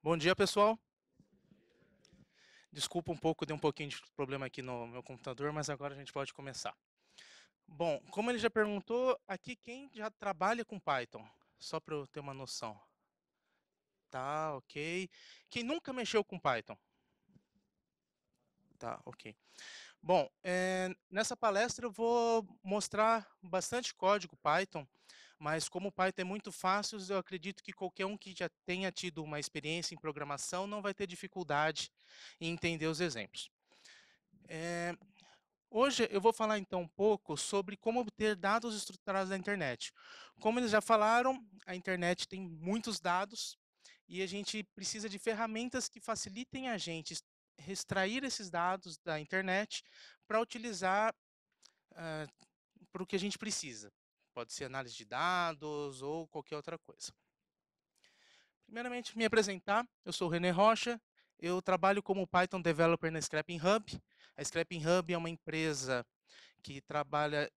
Bom dia, pessoal. Desculpa um pouco, deu um pouquinho de problema aqui no meu computador, mas agora a gente pode começar. Bom, como ele já perguntou, aqui quem já trabalha com Python? Só para eu ter uma noção. Tá, ok. Quem nunca mexeu com Python? Tá, ok. Bom, é, nessa palestra eu vou mostrar bastante código Python mas como o Python é muito fácil, eu acredito que qualquer um que já tenha tido uma experiência em programação não vai ter dificuldade em entender os exemplos. É... Hoje eu vou falar então um pouco sobre como obter dados estruturados da internet. Como eles já falaram, a internet tem muitos dados e a gente precisa de ferramentas que facilitem a gente extrair esses dados da internet para utilizar uh, para o que a gente precisa pode ser análise de dados ou qualquer outra coisa. Primeiramente, me apresentar, eu sou o René Rocha, eu trabalho como Python Developer na Scrapping Hub. A Scrapping Hub é uma empresa que trabalha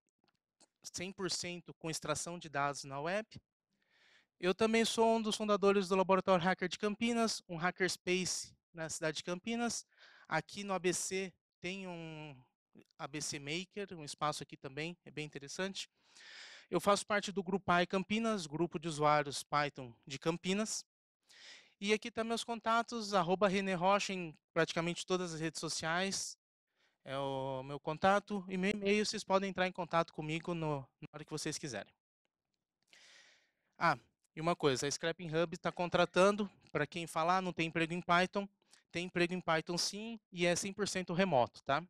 100% com extração de dados na web. Eu também sou um dos fundadores do Laboratório Hacker de Campinas, um hackerspace na cidade de Campinas. Aqui no ABC tem um ABC Maker, um espaço aqui também, é bem interessante. Eu faço parte do Grupo Campinas, grupo de usuários Python de Campinas. E aqui estão tá meus contatos, arroba René Rocha em praticamente todas as redes sociais. É o meu contato e meu e-mail, vocês podem entrar em contato comigo no, na hora que vocês quiserem. Ah, e uma coisa, a Scrapping Hub está contratando, para quem falar, não tem emprego em Python, tem emprego em Python sim, e é 100% remoto, tá?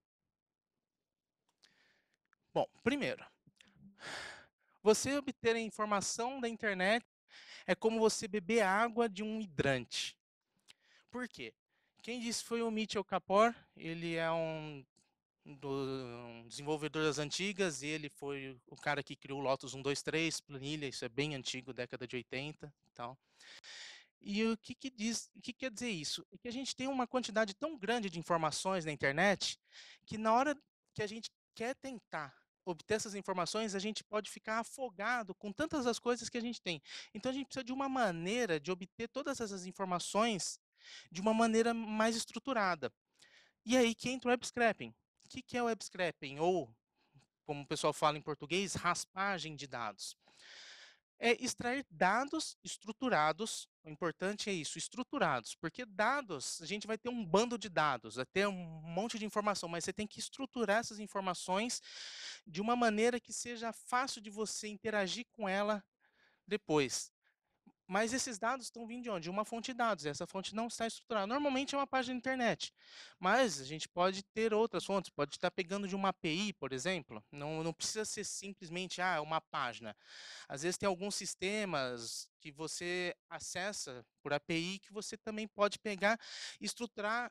Bom, primeiro, você obter a informação da internet é como você beber água de um hidrante. Por quê? Quem disse foi o Mitchell Kapor, ele é um, do, um desenvolvedor das antigas, ele foi o cara que criou o Lotus 123, planilha, isso é bem antigo, década de 80 e tal. E o que, que, diz, o que quer dizer isso? É que a gente tem uma quantidade tão grande de informações na internet que na hora que a gente quer tentar obter essas informações, a gente pode ficar afogado com tantas as coisas que a gente tem. Então a gente precisa de uma maneira de obter todas essas informações de uma maneira mais estruturada. E aí que entra o web scraping. O que, que é web scraping? Ou, como o pessoal fala em português, raspagem de dados. É extrair dados estruturados o importante é isso, estruturados, porque dados, a gente vai ter um bando de dados, vai ter um monte de informação, mas você tem que estruturar essas informações de uma maneira que seja fácil de você interagir com ela depois. Mas esses dados estão vindo de onde? De uma fonte de dados, essa fonte não está estruturada. Normalmente é uma página da internet, mas a gente pode ter outras fontes, pode estar pegando de uma API, por exemplo. Não, não precisa ser simplesmente, ah, uma página. Às vezes tem alguns sistemas que você acessa por API que você também pode pegar e estruturar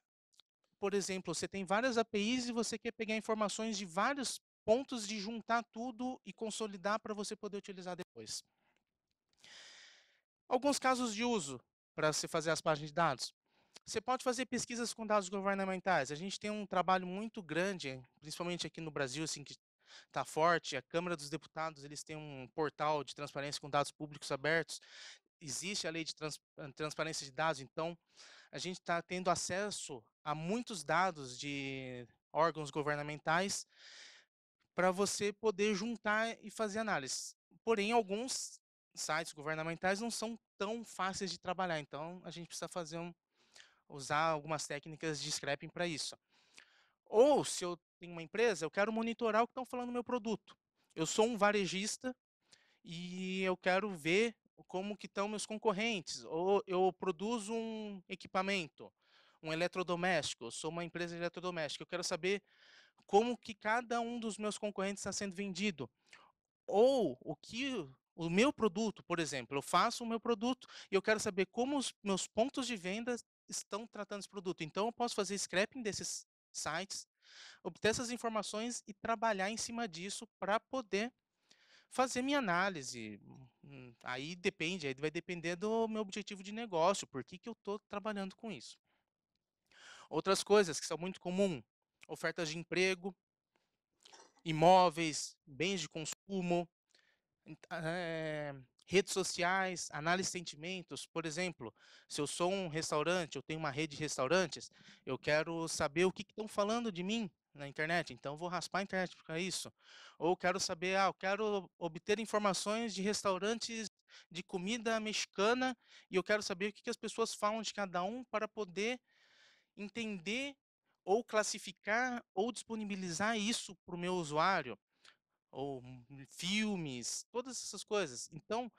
por exemplo, você tem várias APIs e você quer pegar informações de vários pontos de juntar tudo e consolidar para você poder utilizar depois. Alguns casos de uso para se fazer as páginas de dados. Você pode fazer pesquisas com dados governamentais. A gente tem um trabalho muito grande, principalmente aqui no Brasil, assim, que está forte. A Câmara dos Deputados eles têm um portal de transparência com dados públicos abertos. Existe a lei de trans, eh, transparência de dados, então a gente está tendo acesso a muitos dados de órgãos governamentais para você poder juntar e fazer análise. Porém, alguns sites governamentais não são tão fáceis de trabalhar, então a gente precisa fazer um, usar algumas técnicas de scrapping para isso. Ou se eu tenho uma empresa, eu quero monitorar o que estão falando no meu produto. Eu sou um varejista e eu quero ver como que estão meus concorrentes. Ou eu produzo um equipamento, um eletrodoméstico, eu sou uma empresa de eletrodoméstico, eu quero saber como que cada um dos meus concorrentes está sendo vendido. Ou o que o meu produto, por exemplo, eu faço o meu produto e eu quero saber como os meus pontos de venda estão tratando esse produto. Então, eu posso fazer scrapping desses sites, obter essas informações e trabalhar em cima disso para poder fazer minha análise. Hum, aí depende, aí vai depender do meu objetivo de negócio, por que, que eu estou trabalhando com isso. Outras coisas que são muito comum, ofertas de emprego, imóveis, bens de consumo, é, redes sociais, análise de sentimentos, por exemplo, se eu sou um restaurante, eu tenho uma rede de restaurantes, eu quero saber o que estão falando de mim na internet, então vou raspar a internet para isso. Ou quero saber, ah, eu quero obter informações de restaurantes de comida mexicana e eu quero saber o que, que as pessoas falam de cada um para poder entender ou classificar ou disponibilizar isso para o meu usuário ou filmes, todas essas coisas. Então,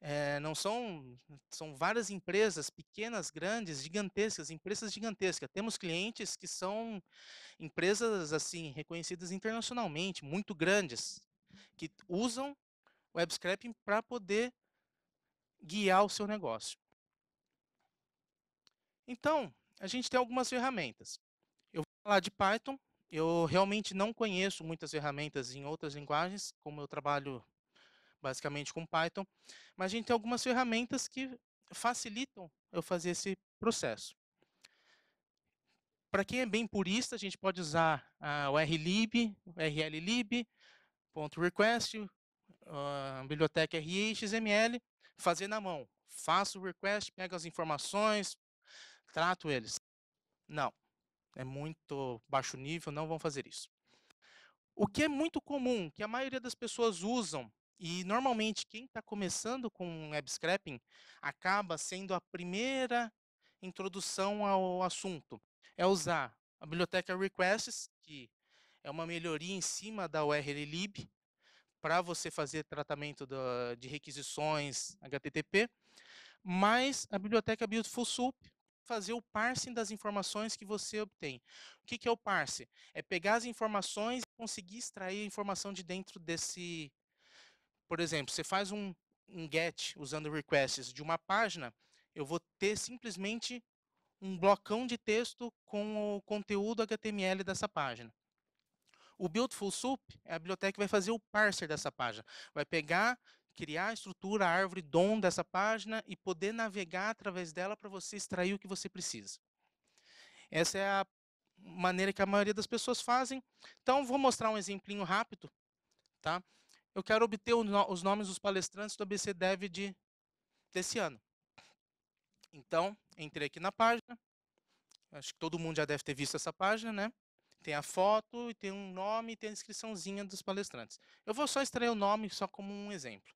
é, não são, são várias empresas, pequenas, grandes, gigantescas, empresas gigantescas. Temos clientes que são empresas assim reconhecidas internacionalmente, muito grandes, que usam o web scraping para poder guiar o seu negócio. Então, a gente tem algumas ferramentas. Eu vou falar de Python, eu realmente não conheço muitas ferramentas em outras linguagens, como eu trabalho basicamente com Python, mas a gente tem algumas ferramentas que facilitam eu fazer esse processo. Para quem é bem purista, a gente pode usar o RLib, o ponto request, ah, biblioteca RXML, fazer na mão. Faço o request, pego as informações, trato eles. Não é muito baixo nível, não vão fazer isso. O que é muito comum, que a maioria das pessoas usam, e normalmente quem está começando com web scraping acaba sendo a primeira introdução ao assunto, é usar a biblioteca requests, que é uma melhoria em cima da URL lib, para você fazer tratamento do, de requisições HTTP, mas a biblioteca Beautiful Soup, fazer o parsing das informações que você obtém. O que, que é o parse? É pegar as informações e conseguir extrair a informação de dentro desse... Por exemplo, você faz um, um get usando requests de uma página, eu vou ter simplesmente um blocão de texto com o conteúdo HTML dessa página. O Buildful Soup é a biblioteca que vai fazer o parser dessa página. Vai pegar criar a estrutura, a árvore DOM dessa página e poder navegar através dela para você extrair o que você precisa. Essa é a maneira que a maioria das pessoas fazem. Então, vou mostrar um exemplinho rápido. Tá? Eu quero obter os nomes dos palestrantes do ABC Dev de, desse ano. Então, entrei aqui na página. Acho que todo mundo já deve ter visto essa página, né? Tem a foto, tem um nome, tem a inscriçãozinha dos palestrantes. Eu vou só extrair o nome só como um exemplo.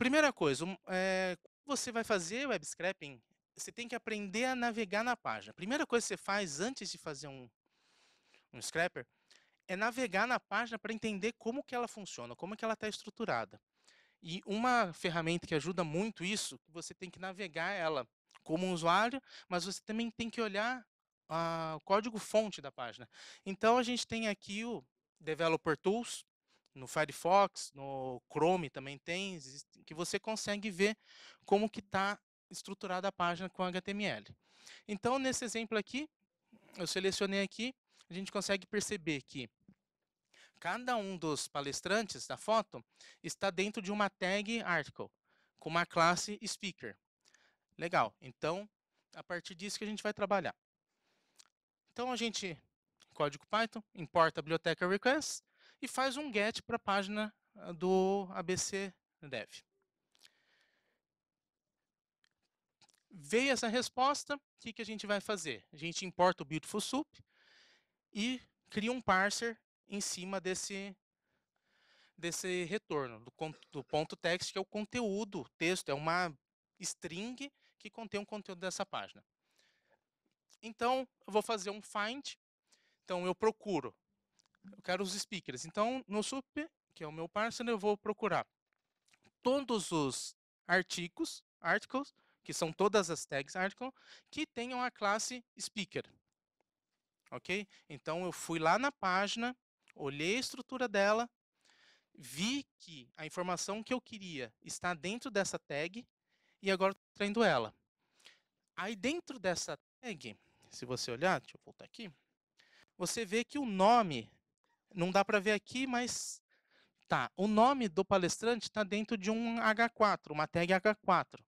Primeira coisa, é, quando eh, você vai fazer web scraping, você tem que aprender a navegar na página. primeira coisa que você faz antes de fazer um, um scraper é navegar na página para entender como que ela funciona, como é que ela está estruturada. E uma ferramenta que ajuda muito isso, você tem que navegar ela como um usuário, mas você também tem que olhar a, ah, o código fonte da página. Então a gente tem aqui o Developer Tools, no Firefox, no Chrome também tem, que você consegue ver como que está estruturada a página com HTML. Então, nesse exemplo aqui, eu selecionei aqui, a gente consegue perceber que cada um dos palestrantes da foto está dentro de uma tag article, com uma classe speaker. Legal, então, a partir disso que a gente vai trabalhar. Então, a gente, código Python, importa a biblioteca request, e faz um get para ah, a página do ABC Dev. Veio essa resposta, o que, que a gente vai fazer? A gente importa o Beautiful Soup e cria um parser em cima desse, desse retorno, do, do ponto text, que é o conteúdo, o texto, é uma string que contém o conteúdo dessa página. Então, eu vou fazer um find. Então, eu procuro eu quero os speakers. Então, no sup, que é o meu parser, eu vou procurar todos os artigos, articles, que são todas as tags article, que tenham a classe speaker. Ok? Então, eu fui lá na página, olhei a estrutura dela, vi que a informação que eu queria está dentro dessa tag e agora estou traindo ela. Aí, dentro dessa tag, se você olhar, deixa eu voltar aqui, você vê que o nome não dá para ver aqui, mas tá. O nome do palestrante está dentro de um H4, uma tag H4,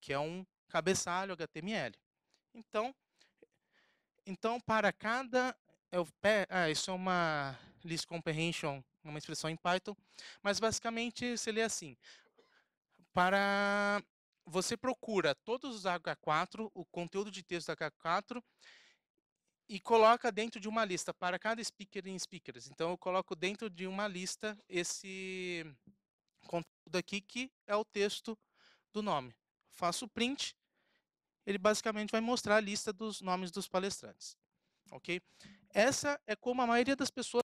que é um cabeçalho HTML. Então, então para cada eu, ah, isso é uma list comprehension, uma expressão em Python, mas basicamente se lê assim. Para você procura todos os H4, o conteúdo de texto H4, e coloca dentro de uma lista para cada speaker em speakers. Então eu coloco dentro de uma lista esse conteúdo aqui que é o texto do nome. Faço o print, ele basicamente vai mostrar a lista dos nomes dos palestrantes. OK? Essa é como a maioria das pessoas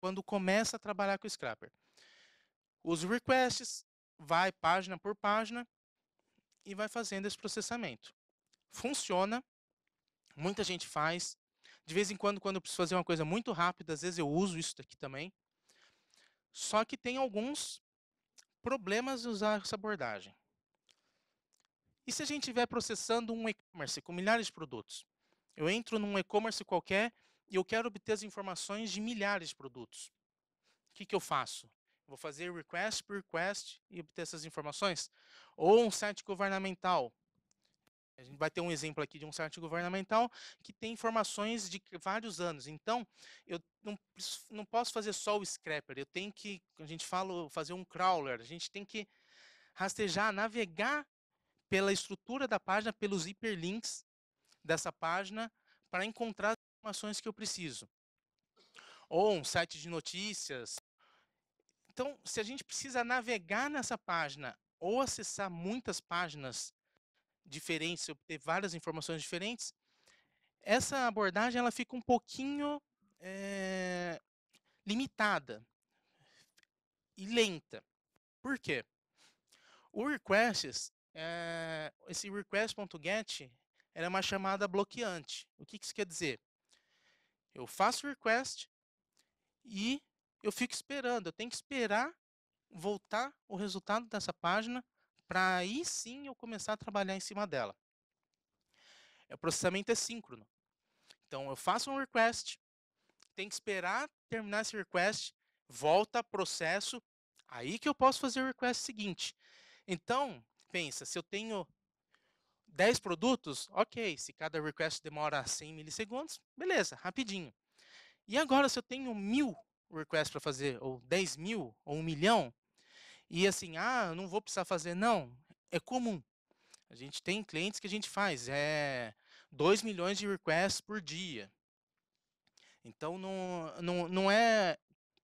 quando começa a trabalhar com o Scrapper. Os requests vai página por página e vai fazendo esse processamento. Funciona, Muita gente faz. De vez em quando, quando eu preciso fazer uma coisa muito rápida, às vezes eu uso isso daqui também. Só que tem alguns problemas de usar essa abordagem. E se a gente estiver processando um e-commerce com milhares de produtos? Eu entro num e-commerce qualquer e eu quero obter as informações de milhares de produtos. O que, que eu faço? Vou fazer request por request e obter essas informações? Ou um site governamental, a gente vai ter um exemplo aqui de um site governamental que tem informações de vários anos. Então, eu não, não posso fazer só o scraper, eu tenho que, a gente fala, fazer um crawler, a gente tem que rastejar, navegar pela estrutura da página, pelos hiperlinks dessa página, para encontrar as informações que eu preciso. Ou um site de notícias. Então, se a gente precisa navegar nessa página ou acessar muitas páginas diferentes, obter várias informações diferentes, essa abordagem ela fica um pouquinho é, limitada e lenta. Por quê? O requests, é, esse request.get era é uma chamada bloqueante. O que, que isso quer dizer? Eu faço o request e eu fico esperando, eu tenho que esperar voltar o resultado dessa página para aí sim eu começar a trabalhar em cima dela. É, o processamento é síncrono. Então eu faço um request, tem que esperar terminar esse request, volta, processo, aí que eu posso fazer o request seguinte. Então, pensa, se eu tenho 10 produtos, ok, se cada request demora 100 milissegundos, beleza, rapidinho. E agora, se eu tenho mil requests para fazer, ou 10 mil, ou um milhão, e assim, ah, não vou precisar fazer. Não, é comum. A gente tem clientes que a gente faz é 2 milhões de requests por dia. Então não, não, não é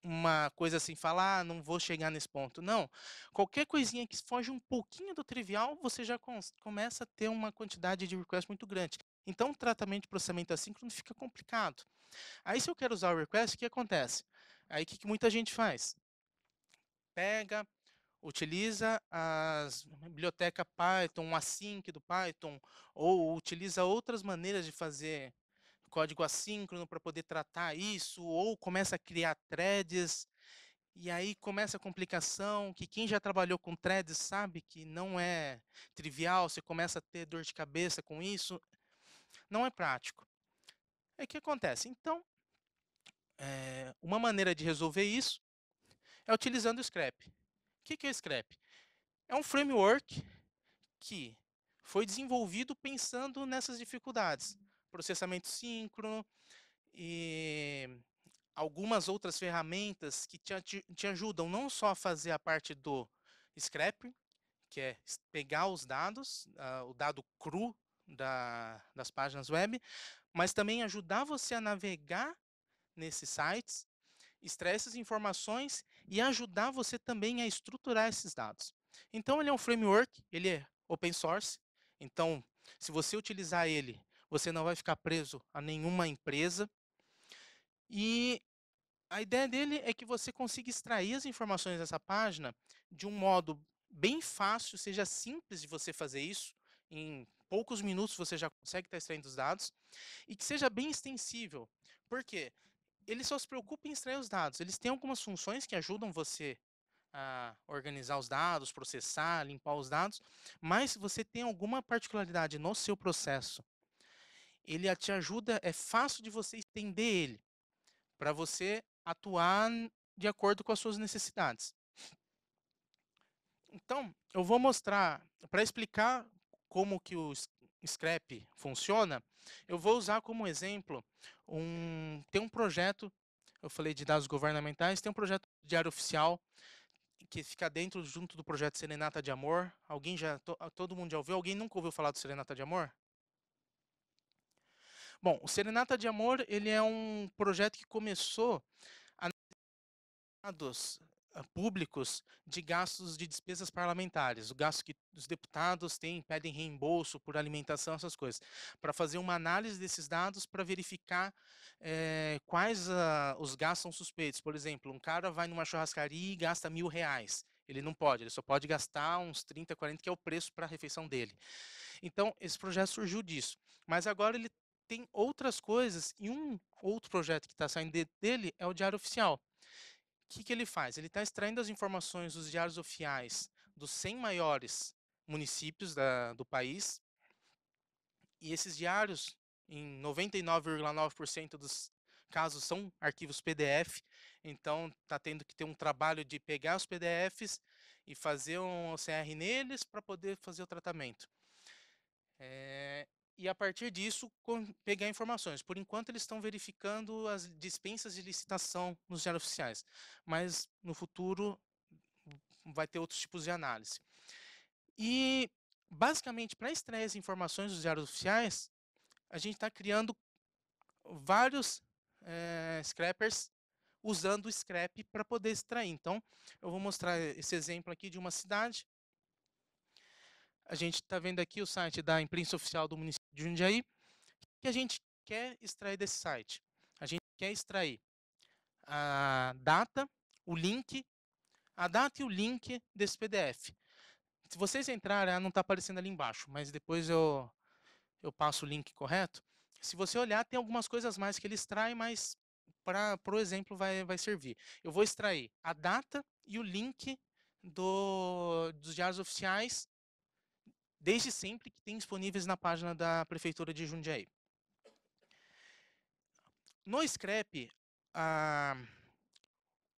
uma coisa assim, falar, ah, não vou chegar nesse ponto. Não. Qualquer coisinha que foge um pouquinho do trivial, você já começa a ter uma quantidade de requests muito grande. Então, o tratamento de processamento assíncrono fica complicado. Aí, se eu quero usar o request, o que acontece? Aí, o que, que muita gente faz? Pega, utiliza a biblioteca Python, a async do Python, ou utiliza outras maneiras de fazer código assíncrono para poder tratar isso, ou começa a criar threads, e aí começa a complicação, que quem já trabalhou com threads sabe que não é trivial, você começa a ter dor de cabeça com isso, não é prático. É o que acontece? Então, é, uma maneira de resolver isso é utilizando o Scrap que, que é o Scrap? É um framework que foi desenvolvido pensando nessas dificuldades. Processamento síncrono e algumas outras ferramentas que te, te ajudam não só a fazer a parte do scrap, que é pegar os dados, uh, o dado cru da, das páginas web, mas também ajudar você a navegar nesses sites, extrair essas informações e ajudar você também a estruturar esses dados. Então, ele é um framework, ele é open source. Então, se você utilizar ele, você não vai ficar preso a nenhuma empresa. E a ideia dele é que você consiga extrair as informações dessa página de um modo bem fácil, seja simples de você fazer isso. Em poucos minutos você já consegue estar extraindo os dados. E que seja bem extensível. Por quê? ele só se preocupa em extrair os dados. Eles têm algumas funções que ajudam você a organizar os dados, processar, limpar os dados, mas se você tem alguma particularidade no seu processo, ele te ajuda, é fácil de você estender ele para você atuar de acordo com as suas necessidades. Então, eu vou mostrar, para explicar como que o Scrap funciona, eu vou usar como exemplo um, tem um projeto, eu falei de dados governamentais, tem um projeto de diário oficial que fica dentro junto do projeto Serenata de Amor. Alguém já ah, todo mundo já ouviu? Alguém nunca ouviu falar do Serenata de Amor? Bom, o Serenata de Amor ele é um projeto que começou a dados ah, públicos de gastos de despesas parlamentares, o gasto que os deputados têm, pedem reembolso por alimentação, essas coisas, para fazer uma análise desses dados para verificar é, quais a, ah, os gastos são suspeitos. Por exemplo, um cara vai numa churrascaria e gasta mil reais. Ele não pode, ele só pode gastar uns 30, 40, que é o preço para a refeição dele. Então, esse projeto surgiu disso. Mas agora ele tem outras coisas, e um outro projeto que está saindo dele é o Diário Oficial que, que ele faz? Ele está extraindo as informações dos diários oficiais dos 100 maiores municípios da, do país, e esses diários, em 99,9% dos casos, são arquivos PDF, então está tendo que ter um trabalho de pegar os PDFs e fazer um OCR neles para poder fazer o tratamento. É, e a partir disso pegar informações. Por enquanto eles estão verificando as dispensas de licitação nos diários oficiais, mas no futuro hum, vai ter outros tipos de análise. E basicamente para extrair as informações dos diários oficiais, a gente está criando vários é, scrappers usando o scrap para poder extrair. Então, eu vou mostrar esse exemplo aqui de uma cidade a gente está vendo aqui o site da imprensa oficial do município de Jundiaí. O que a gente quer extrair desse site? A gente quer extrair a data, o link, a data e o link desse PDF. Se vocês entrarem, ah, não está aparecendo ali embaixo, mas depois eu, eu passo o link correto. Se você olhar, tem algumas coisas mais que ele extrai, mas para o exemplo vai, vai servir. Eu vou extrair a data e o link do, dos diários oficiais desde sempre que tem disponíveis na página da Prefeitura de Jundiaí. No Scrap,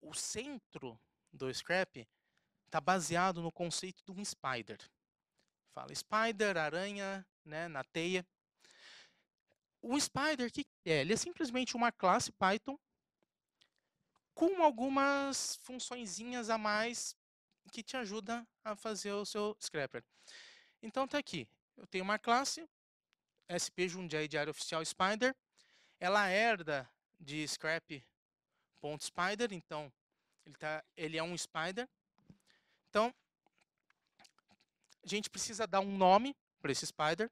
o centro do Scrap está baseado no conceito de um spider. Fala spider, aranha, né, na teia. O spider, o que é? Ele é simplesmente uma classe Python com algumas funçõezinhas a mais que te ajuda a fazer o seu scrapper. Então tá aqui, eu tenho uma classe, SP Jundiaí Diário Oficial Spider, ela herda de scrap.spider, então ele, tá, ele é um spider. Então, a gente precisa dar um nome para esse spider,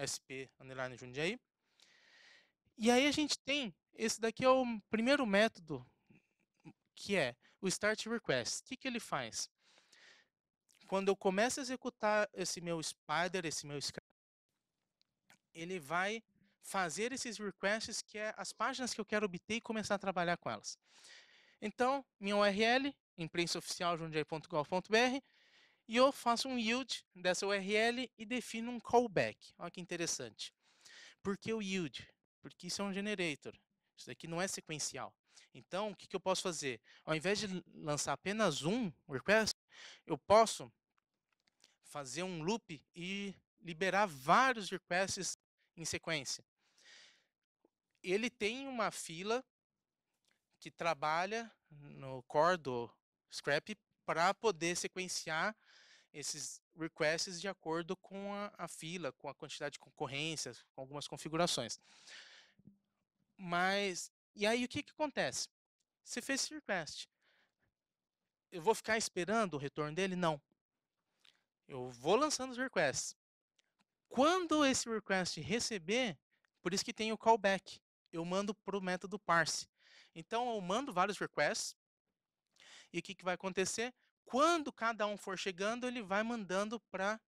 sp underline Jundiaí. E aí a gente tem, esse daqui é o primeiro método, que é o start request. O que, que ele faz? Quando eu começo a executar esse meu spider, esse meu script, ele vai fazer esses requests que é as páginas que eu quero obter e começar a trabalhar com elas. Então, minha URL, imprensaoficialjundiai.gov.br, e eu faço um yield dessa URL e defino um callback. Olha que interessante. Por que o yield? Porque isso é um generator. Isso daqui não é sequencial. Então, o que, que eu posso fazer? Ao invés de lançar apenas um request, eu posso fazer um loop e liberar vários requests em sequência. Ele tem uma fila que trabalha no core do Scrap para poder sequenciar esses requests de acordo com a, a, fila, com a quantidade de concorrências, com algumas configurações. Mas, e aí o que, que acontece? Você fez esse request eu vou ficar esperando o retorno dele? Não. Eu vou lançando os requests. Quando esse request receber, por isso que tem o callback, eu mando para o método parse. Então, eu mando vários requests, e o que, que vai acontecer? Quando cada um for chegando, ele vai mandando para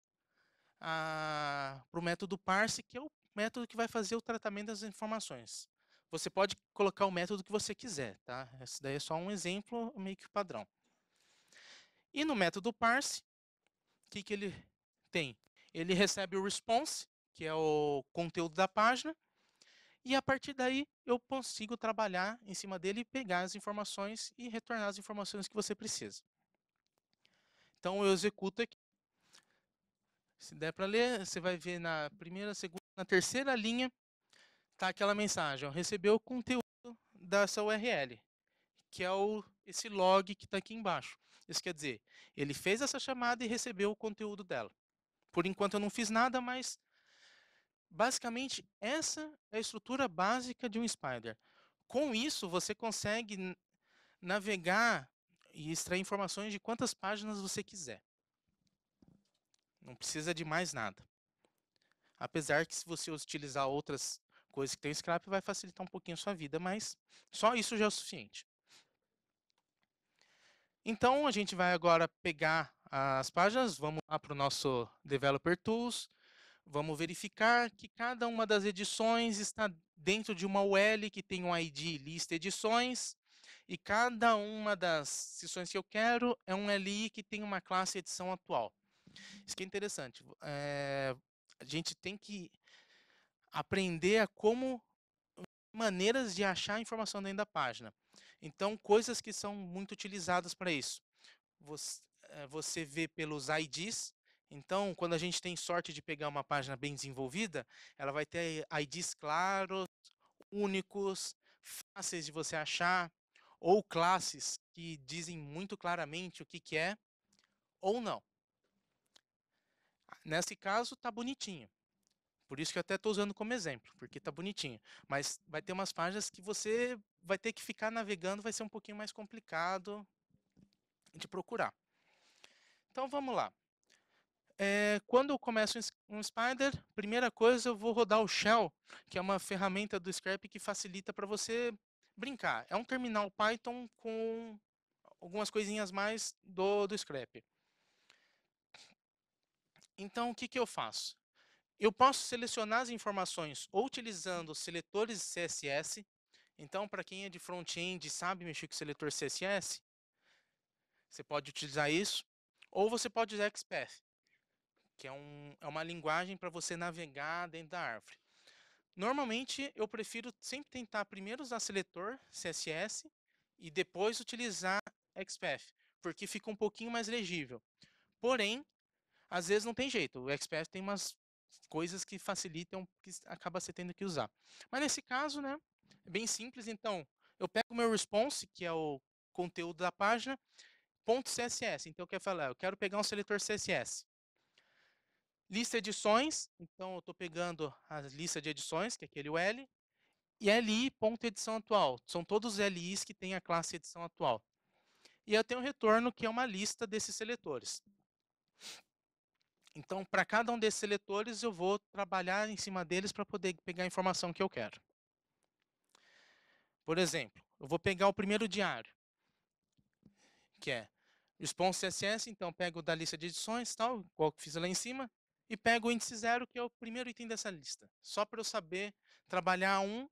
ah, o método parse, que é o método que vai fazer o tratamento das informações. Você pode colocar o método que você quiser, tá? Esse daí é só um exemplo meio que padrão. E no método parse, o que, que ele tem? Ele recebe o response, que é o conteúdo da página, e a partir daí eu consigo trabalhar em cima dele, pegar as informações e retornar as informações que você precisa. Então eu executo aqui. Se der para ler, você vai ver na primeira, segunda, na terceira linha, está aquela mensagem, ó, recebeu o conteúdo dessa URL, que é o, esse log que está aqui embaixo. Isso quer dizer, ele fez essa chamada e recebeu o conteúdo dela. Por enquanto eu não fiz nada, mas basicamente essa é a estrutura básica de um spider. Com isso, você consegue navegar e extrair informações de quantas páginas você quiser. Não precisa de mais nada. Apesar que se você utilizar outras coisas que tem scrap, vai facilitar um pouquinho a sua vida, mas só isso já é o suficiente. Então a gente vai agora pegar as páginas, vamos lá para o nosso Developer Tools, vamos verificar que cada uma das edições está dentro de uma UL que tem um ID lista edições, e cada uma das seções que eu quero é um LI que tem uma classe edição atual. Isso que é interessante. É, a gente tem que aprender a como maneiras de achar a informação dentro da página. Então, coisas que são muito utilizadas para isso. Eh, você, vê pelos IDs, então, quando a gente tem sorte de pegar uma página bem desenvolvida, ela vai ter IDs claros, únicos, fáceis de você achar, ou classes que dizem muito claramente o que, que é, ou não. Ah, nesse caso, está bonitinho. Por isso que eu até estou usando como exemplo, porque tá bonitinho. Mas vai ter umas páginas que você vai ter que ficar navegando, vai ser um pouquinho mais complicado de procurar. Então vamos lá. É, quando eu começo um Spider, primeira coisa eu vou rodar o Shell, que é uma ferramenta do Scrap que facilita para você brincar. É um terminal Python com algumas coisinhas mais do, do Scrap. Então, o que, que eu faço? Eu posso selecionar as informações ou utilizando seletores CSS. Então, para quem é de front-end e sabe mexer com seletor CSS, você pode utilizar isso. Ou você pode usar XPath, que é, um, é uma linguagem para você navegar dentro da árvore. Normalmente, eu prefiro sempre tentar primeiro usar seletor CSS e depois utilizar XPath, porque fica um pouquinho mais legível. Porém, às vezes não tem jeito. O XPath tem umas coisas que facilitam, que acaba você tendo que usar. Mas nesse caso, né, é bem simples, então, eu pego o meu response, que é o conteúdo da página, ponto .css, então eu quero falar, eu quero pegar um seletor CSS. Lista edições, então eu estou pegando a lista de edições, que é aquele L, e edição atual, são todos os LIs que tem a classe edição atual. E eu tenho um retorno que é uma lista desses seletores. Então, para cada um desses seletores, eu vou trabalhar em cima deles para poder pegar a informação que eu quero. Por exemplo, eu vou pegar o primeiro diário, que é response CSS, então pego da lista de edições, tal, qual que fiz lá em cima, e pego o índice zero, que é o primeiro item dessa lista. Só para eu saber trabalhar um,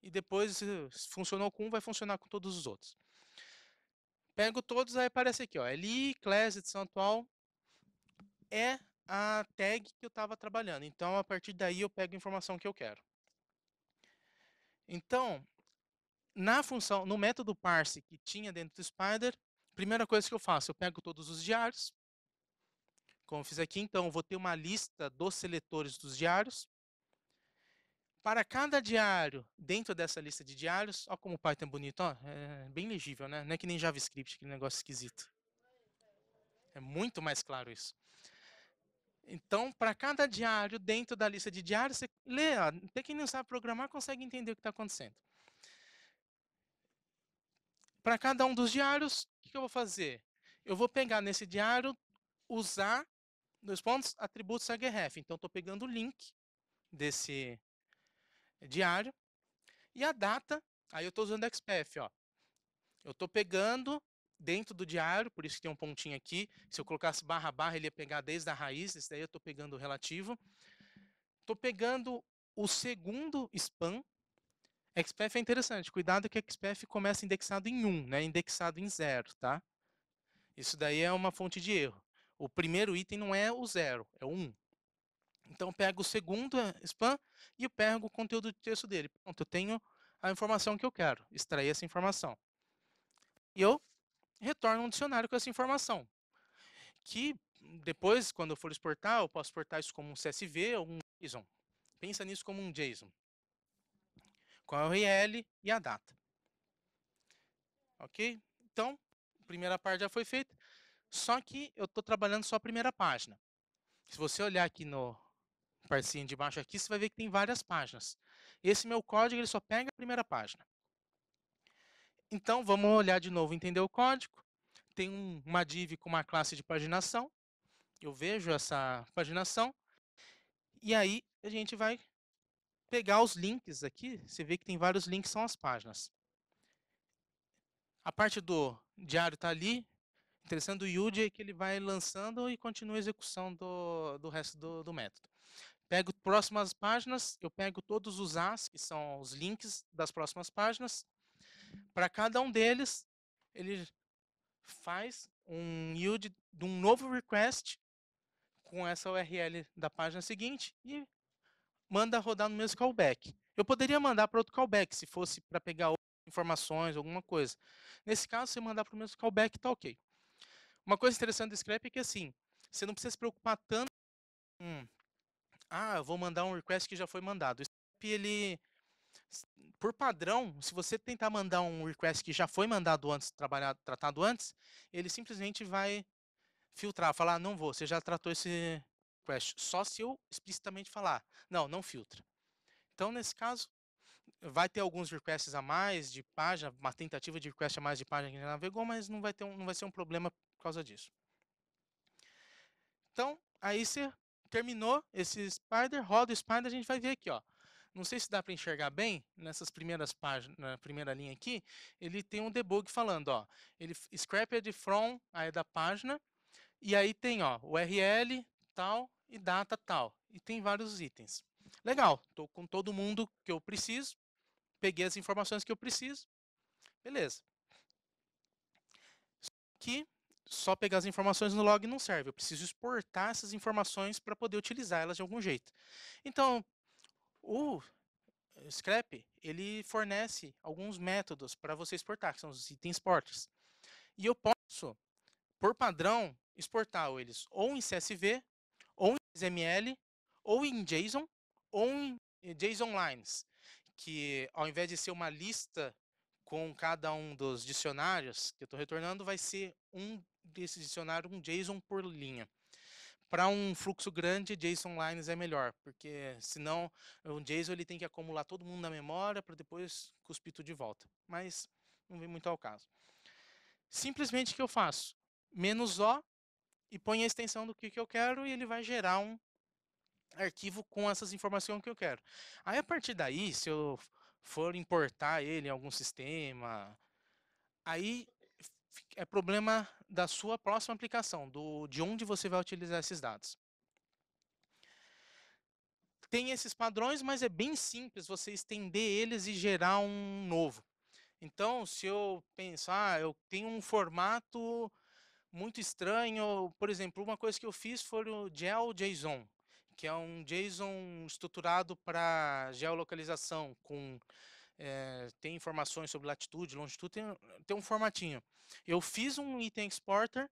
e depois, se funcionou com um, vai funcionar com todos os outros. Pego todos, aí aparece aqui, ó, LI, class, edição atual, é a tag que eu estava trabalhando. Então, a partir daí, eu pego a informação que eu quero. Então, na função, no método parse que tinha dentro do Spider, primeira coisa que eu faço, eu pego todos os diários, como eu fiz aqui, então eu vou ter uma lista dos seletores dos diários. Para cada diário, dentro dessa lista de diários, olha como o Python é bonito, ó, é bem legível, né? Não é que nem JavaScript, aquele negócio esquisito. É muito mais claro isso. Então, para cada diário, dentro da lista de diários, você lê. Até quem não sabe programar consegue entender o que está acontecendo. Para cada um dos diários, o que, que eu vou fazer? Eu vou pegar nesse diário, usar, dois pontos, atributos href. Então, estou pegando o link desse diário. E a data, aí eu estou usando XPF. Ó. Eu estou pegando dentro do diário, por isso que tem um pontinho aqui. Se eu colocasse barra barra, ele ia pegar desde a raiz, esse daí eu estou pegando o relativo. Estou pegando o segundo span. XPF é interessante, cuidado que XPF começa indexado em 1, né? indexado em 0, tá? Isso daí é uma fonte de erro. O primeiro item não é o 0, é o 1. Um. Então, eu pego o segundo eh, span e eu pego o conteúdo de texto dele. Pronto, eu tenho a informação que eu quero, extrair essa informação. E eu retorna um dicionário com essa informação. Que depois, quando eu for exportar, eu posso exportar isso como um CSV ou um JSON. Pensa nisso como um JSON. Com a URL e a data. Ok? Então, a primeira parte já foi feita. Só que eu estou trabalhando só a primeira página. Se você olhar aqui no parcinho de baixo aqui, você vai ver que tem várias páginas. Esse meu código ele só pega a primeira página. Então, vamos olhar de novo, entender o código. Tem um, uma div com uma classe de paginação. Eu vejo essa paginação. E aí, a gente vai pegar os links aqui. Você vê que tem vários links, são as páginas. A parte do diário está ali. Interessante o Yuji é que ele vai lançando e continua a execução do, do resto do, do método. Pego próximas páginas, eu pego todos os as, que são os links das próximas páginas. Para cada um deles, ele faz um yield de um novo request com essa URL da página seguinte e manda rodar no mesmo callback. Eu poderia mandar para outro callback, se fosse para pegar informações, alguma coisa. Nesse caso, se mandar para o mesmo callback, está ok. Uma coisa interessante do Scrap é que assim, você não precisa se preocupar tanto com, ah, eu vou mandar um request que já foi mandado. O Scrap, ele por padrão, se você tentar mandar um request que já foi mandado antes, trabalhado, tratado antes, ele simplesmente vai filtrar, falar, não vou, você já tratou esse request. Só se eu explicitamente falar, não, não filtra. Então, nesse caso, vai ter alguns requests a mais de página, uma tentativa de request a mais de página que já navegou, mas não vai, ter um, não vai ser um problema por causa disso. Então, aí você terminou esse spider, roda o spider, a gente vai ver aqui, ó não sei se dá para enxergar bem, nessas primeiras páginas, na primeira linha aqui, ele tem um debug falando, ó, ele scraped é from, aí é da página, e aí tem, ó, URL, tal, e data, tal, e tem vários itens. Legal, estou com todo mundo que eu preciso, peguei as informações que eu preciso, beleza. Aqui, só pegar as informações no log não serve. Eu preciso exportar essas informações para poder utilizá-las de algum jeito. Então, o eh, Scrap, ele fornece alguns métodos para você exportar, que são os itens porters. E eu posso, por padrão, exportar eles ou em CSV, ou em XML, ou em JSON, ou em eh, JSON Lines, que ao invés de ser uma lista com cada um dos dicionários que eu estou retornando, vai ser um desses dicionário, um JSON por linha para um fluxo grande, JSON Lines é melhor, porque senão o JSON ele tem que acumular todo mundo na memória para depois cuspir tudo de volta. Mas não vem muito ao caso. Simplesmente o que eu faço? Menos O e põe a extensão do que eu quero e ele vai gerar um arquivo com essas informações que eu quero. Aí a partir daí, se eu for importar ele em algum sistema, aí é problema da sua próxima aplicação, do, de onde você vai utilizar esses dados. Tem esses padrões, mas é bem simples você estender eles e gerar um novo. Então, se eu pensar, ah, eu tenho um formato muito estranho, por exemplo, uma coisa que eu fiz foi o GeoJSON, que é um JSON estruturado para geolocalização com é, tem informações sobre latitude, longitude, tem, tem um formatinho. Eu fiz um item exporter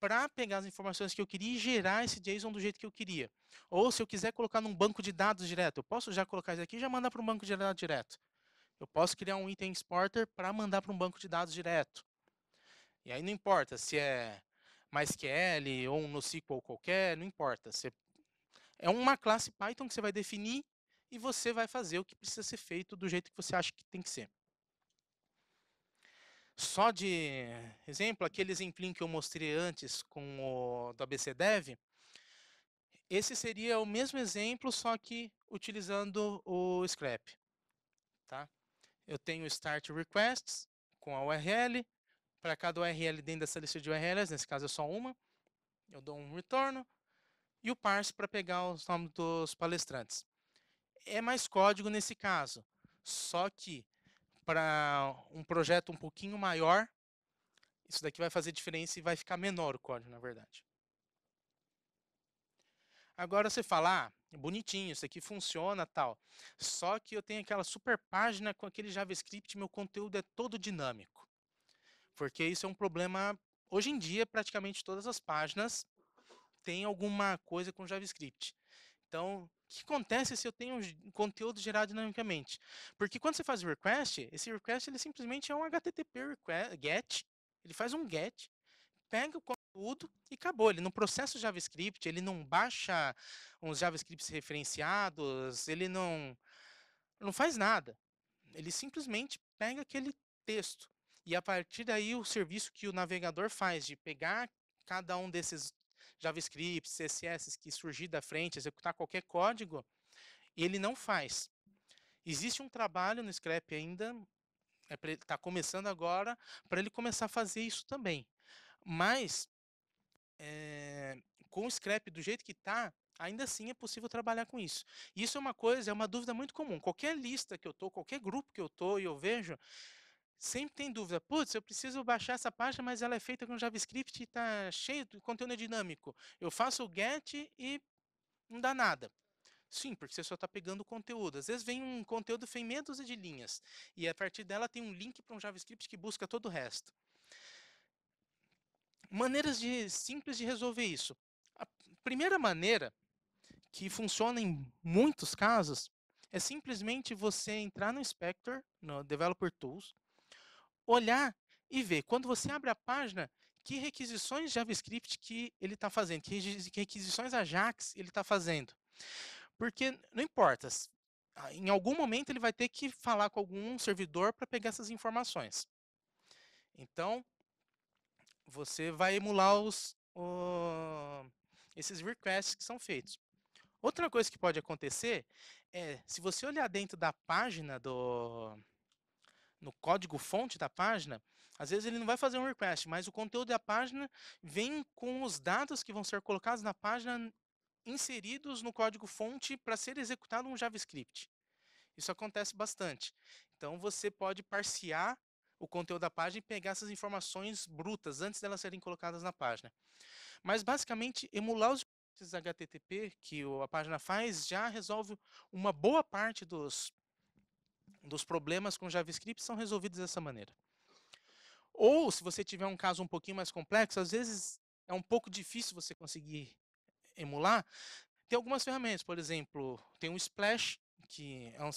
para pegar as informações que eu queria e gerar esse JSON do jeito que eu queria. Ou se eu quiser colocar num banco de dados direto, eu posso já colocar isso aqui e já mandar para um banco de dados direto. Eu posso criar um item exporter para mandar para um banco de dados direto. E aí não importa se é MySQL ou um NoSQL qualquer, não importa. Você... É uma classe Python que você vai definir e você vai fazer o que precisa ser feito do jeito que você acha que tem que ser. Só de exemplo, aquele exemplinho que eu mostrei antes com o do Dev, esse seria o mesmo exemplo, só que utilizando o Scrap. Tá? Eu tenho Start Requests com a URL, para cada URL dentro dessa lista de URLs, nesse caso é só uma, eu dou um retorno, e o parse para pegar os nomes dos palestrantes é mais código nesse caso. Só que para um projeto um pouquinho maior, isso daqui vai fazer diferença e vai ficar menor o código, na verdade. Agora você fala, ah, bonitinho, isso aqui funciona tal. Só que eu tenho aquela super página com aquele JavaScript, meu conteúdo é todo dinâmico. Porque isso é um problema, hoje em dia, praticamente todas as páginas têm alguma coisa com JavaScript. Então, que acontece se eu tenho um conteúdo gerado dinamicamente? Porque quando você faz o request, esse request ele simplesmente é um HTTP request, get, ele faz um get, pega o conteúdo e acabou. Ele não processa o JavaScript, ele não baixa uns JavaScripts referenciados, ele não, não faz nada. Ele simplesmente pega aquele texto. E a partir daí, o serviço que o navegador faz de pegar cada um desses JavaScript, CSS que surgir da frente, executar qualquer código, ele não faz. Existe um trabalho no Scrap ainda, está é tá começando agora, para ele começar a fazer isso também. Mas, é, com o Scrap do jeito que está, ainda assim é possível trabalhar com isso. Isso é uma coisa, é uma dúvida muito comum. Qualquer lista que eu estou, qualquer grupo que eu estou e eu vejo, sempre tem dúvida. Putz, eu preciso baixar essa página, mas ela é feita com JavaScript e está cheio de conteúdo dinâmico. Eu faço o get e não dá nada. Sim, porque você só está pegando o conteúdo. Às vezes vem um conteúdo tem meia dúzia de linhas. E a partir dela tem um link para um JavaScript que busca todo o resto. Maneiras de, simples de resolver isso. A primeira maneira, que funciona em muitos casos, é simplesmente você entrar no Inspector, no Developer Tools, olhar e ver, quando você abre a página, que requisições JavaScript que ele está fazendo, que requisições Ajax ele está fazendo. Porque não importa, ah, em algum momento ele vai ter que falar com algum servidor para pegar essas informações. Então, você vai emular os, o, esses requests que são feitos. Outra coisa que pode acontecer é, se você olhar dentro da página do, no código-fonte da página, às vezes ele não vai fazer um request, mas o conteúdo da página vem com os dados que vão ser colocados na página inseridos no código-fonte para ser executado um JavaScript. Isso acontece bastante. Então, você pode parciar o conteúdo da página e pegar essas informações brutas antes delas serem colocadas na página. Mas, basicamente, emular os HTTP que a página faz já resolve uma boa parte dos dos problemas com JavaScript são resolvidos dessa maneira. Ou, se você tiver um caso um pouquinho mais complexo, às vezes é um pouco difícil você conseguir emular. Tem algumas ferramentas, por exemplo, tem o Splash, que é um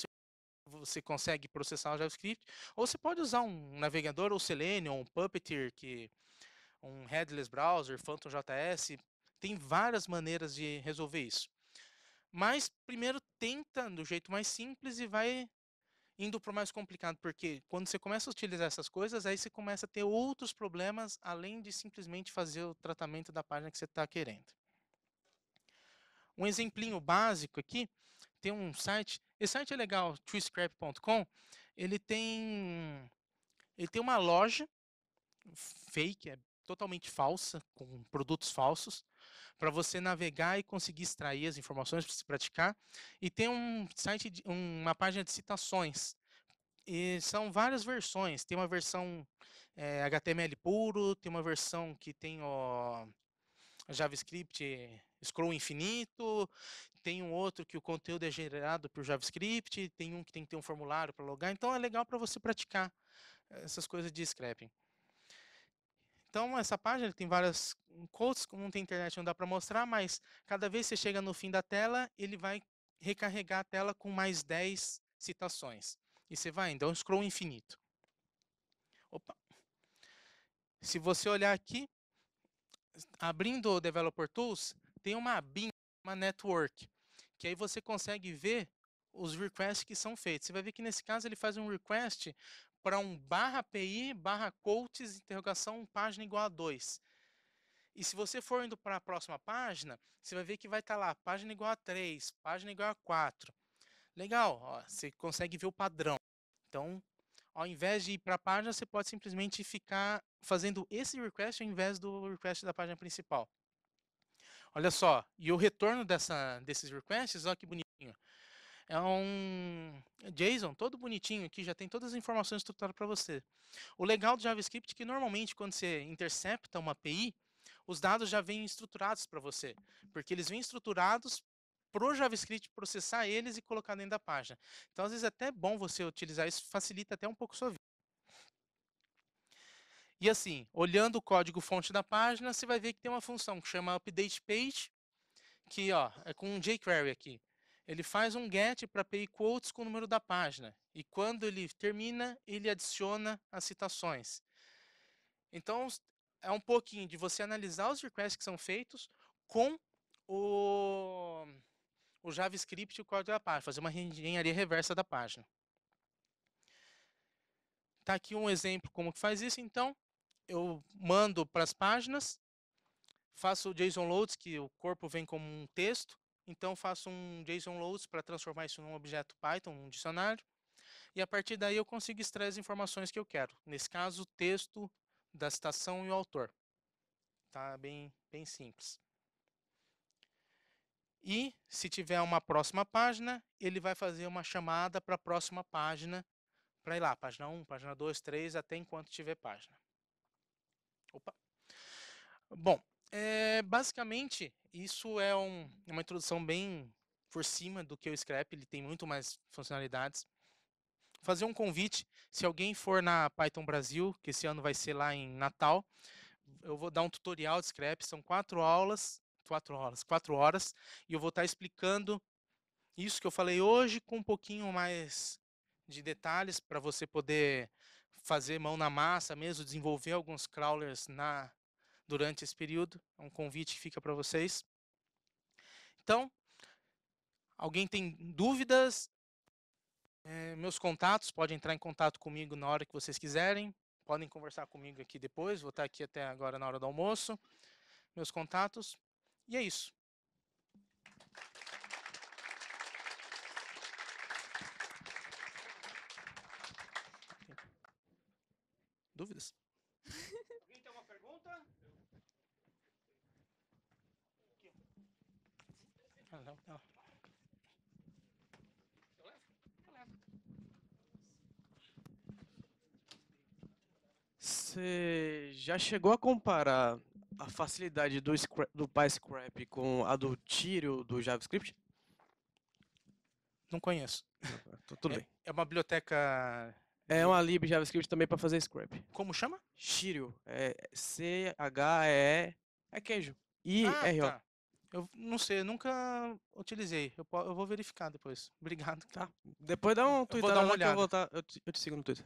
você consegue processar o JavaScript, ou você pode usar um navegador, ou Selenium, um Puppeteer, que um headless browser, Phantom JS, tem várias maneiras de resolver isso. Mas primeiro tenta do jeito mais simples e vai indo para o mais complicado, porque quando você começa a utilizar essas coisas, aí você começa a ter outros problemas, além de simplesmente fazer o tratamento da página que você está querendo. Um exemplinho básico aqui, tem um site, esse site é legal, twiscrap.com, ele tem, ele tem uma loja fake, é totalmente falsa, com produtos falsos, para você navegar e conseguir extrair as informações para se praticar. E tem um site, uma página de citações. E são várias versões. Tem uma versão é, eh, HTML puro, tem uma versão que tem o JavaScript scroll infinito, tem um outro que o conteúdo é gerado por JavaScript, tem um que tem que ter um formulário para logar. Então é legal para você praticar essas coisas de scrapping. Então, essa página tem várias quotes, como não tem internet não dá para mostrar, mas cada vez que você chega no fim da tela, ele vai recarregar a tela com mais 10 citações. E você vai ainda, é um scroll infinito. Opa. Se você olhar aqui, abrindo o Developer Tools, tem uma BIM, uma network, que aí você consegue ver os requests que são feitos. Você vai ver que nesse caso ele faz um request para um barra pi barra coaches, interrogação, página igual a 2. E se você for indo para a próxima página, você vai ver que vai estar tá lá, página igual a 3, página igual a 4. Legal, ó, você consegue ver o padrão. Então, ao invés de ir para a página, você pode simplesmente ficar fazendo esse request ao invés do request da página principal. Olha só, e o retorno dessa, desses requests, olha que bonito. É um JSON todo bonitinho aqui, já tem todas as informações estruturadas para você. O legal do JavaScript é que normalmente quando você intercepta uma API, os dados já vêm estruturados para você, porque eles vêm estruturados para o JavaScript processar eles e colocar dentro da página. Então, às vezes, é até bom você utilizar isso, facilita até um pouco a sua vida. E assim, olhando o código fonte da página, você vai ver que tem uma função que chama updatePage, que ó, é com um jQuery aqui ele faz um get para API quotes com o número da página. E quando ele termina, ele adiciona as citações. Então, é um pouquinho de você analisar os requests que são feitos com o, o JavaScript e o código da página, fazer uma engenharia reversa da página. Está aqui um exemplo como que faz isso. Então, eu mando para as páginas, faço o JSON loads, que o corpo vem como um texto, então faço um JSON loads para transformar isso num objeto Python, um dicionário. E a partir daí eu consigo extrair as informações que eu quero. Nesse caso, o texto da citação e o autor. Tá bem, bem simples. E se tiver uma próxima página, ele vai fazer uma chamada para a próxima página, para ir lá, página 1, página 2, 3, até enquanto tiver página. Opa. Bom, é, basicamente, isso é um, é uma introdução bem por cima do que o Scrap, ele tem muito mais funcionalidades. Fazer um convite, se alguém for na Python Brasil, que esse ano vai ser lá em Natal, eu vou dar um tutorial de Scrap, são quatro aulas, quatro horas, quatro horas, e eu vou estar tá explicando isso que eu falei hoje com um pouquinho mais de detalhes para você poder fazer mão na massa mesmo, desenvolver alguns crawlers na durante esse período. É um convite que fica para vocês. Então, alguém tem dúvidas? É, meus contatos, podem entrar em contato comigo na hora que vocês quiserem. Podem conversar comigo aqui depois. Vou estar aqui até agora na hora do almoço. Meus contatos. E é isso. Dúvidas? não, Eu levo, eu levo. Você já chegou a comparar a facilidade do, do PyScrap com a do Tiro do JavaScript? Não conheço. Tô, tá tudo é, bem. É uma biblioteca. É, é uma lib JavaScript também para fazer scrap. Como chama? Chirio. É C H E é queijo. I ah, R O. Ah, tá. Eu não sei, eu nunca utilizei. Eu, eu vou verificar depois. Obrigado, tá? Depois dá um tweet, dá uma olhada. Eu, voltar, tá, eu, te, eu te sigo no Twitter.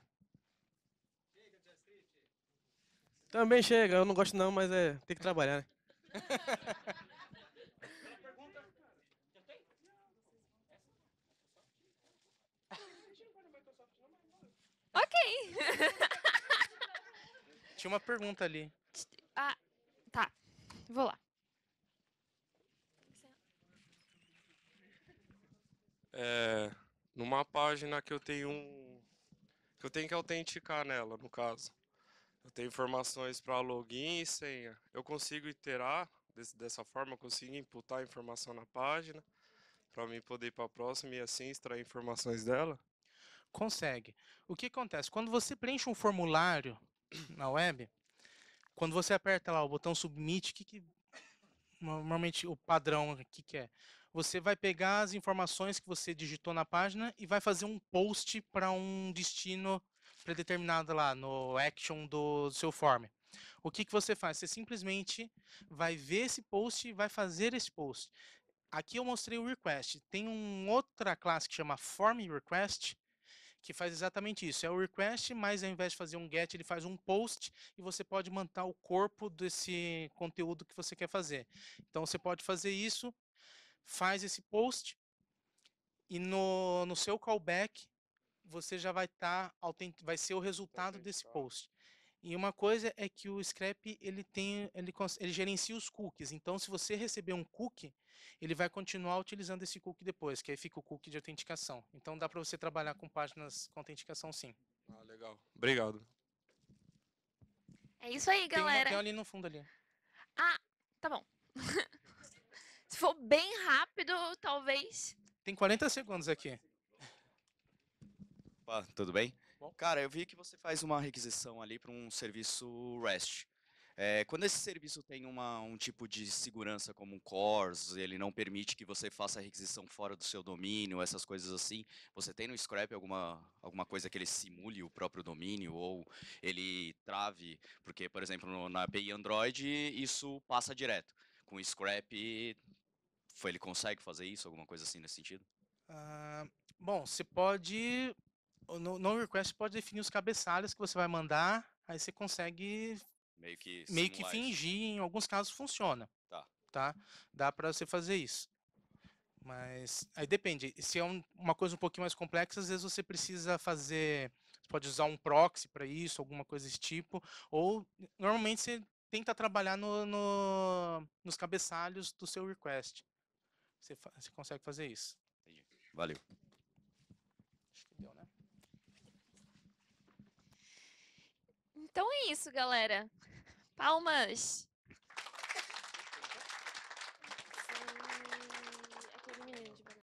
Também chega, eu não gosto não, mas é, tem que trabalhar, né? ok. Tinha uma pergunta ali. Ah, tá. Vou lá. é, numa página que eu tenho um, que eu tenho que autenticar nela, no caso. Eu tenho informações para login e senha. Eu consigo iterar desse, dessa forma, eu consigo imputar a informação na página para mim poder ir para a próxima e assim extrair informações dela? Consegue. O que acontece? Quando você preenche um formulário na web, quando você aperta lá o botão submit, o que, que normalmente o padrão aqui que é? você vai pegar as informações que você digitou na página e vai fazer um post para um destino predeterminado lá no action do, seu form. O que, que você faz? Você simplesmente vai ver esse post e vai fazer esse post. Aqui eu mostrei o request. Tem uma outra classe que chama form request, que faz exatamente isso. É o request, mas ao invés de fazer um get, ele faz um post e você pode manter o corpo desse conteúdo que você quer fazer. Então você pode fazer isso faz esse post e no, no seu callback você já vai estar tá, vai ser o resultado desse post. E uma coisa é que o Scrap ele tem ele, ele gerencia os cookies. Então, se você receber um cookie, ele vai continuar utilizando esse cookie depois, que aí fica o cookie de autenticação. Então, dá para você trabalhar com páginas com autenticação, sim. Ah, legal. Obrigado. É isso aí, galera. Tem ali no fundo ali. Ah, tá bom. Se for bem rápido, talvez. Tem 40 segundos aqui. Opa, tudo bem? Bom. Cara, eu vi que você faz uma requisição ali para um serviço REST. É, quando esse serviço tem uma, um tipo de segurança como um CORS, ele não permite que você faça requisição fora do seu domínio, essas coisas assim, você tem no Scrap alguma, alguma coisa que ele simule o próprio domínio ou ele trave? Porque, por exemplo, no, na API Android, isso passa direto. Com o Scrap, foi, ele consegue fazer isso, alguma coisa assim nesse sentido? Uh, bom, você pode. No, no request pode definir os cabeçalhos que você vai mandar, aí você consegue meio que, meio que fingir, em alguns casos funciona. Tá. tá? Dá para você fazer isso. Mas aí depende. Se é um, uma coisa um pouquinho mais complexa, às vezes você precisa fazer. Você pode usar um proxy para isso, alguma coisa desse tipo. Ou normalmente você tenta trabalhar no, no, nos cabeçalhos do seu request você, você consegue fazer isso. Valeu. Acho que deu, né? Então é isso, galera. Palmas! Aquele menino de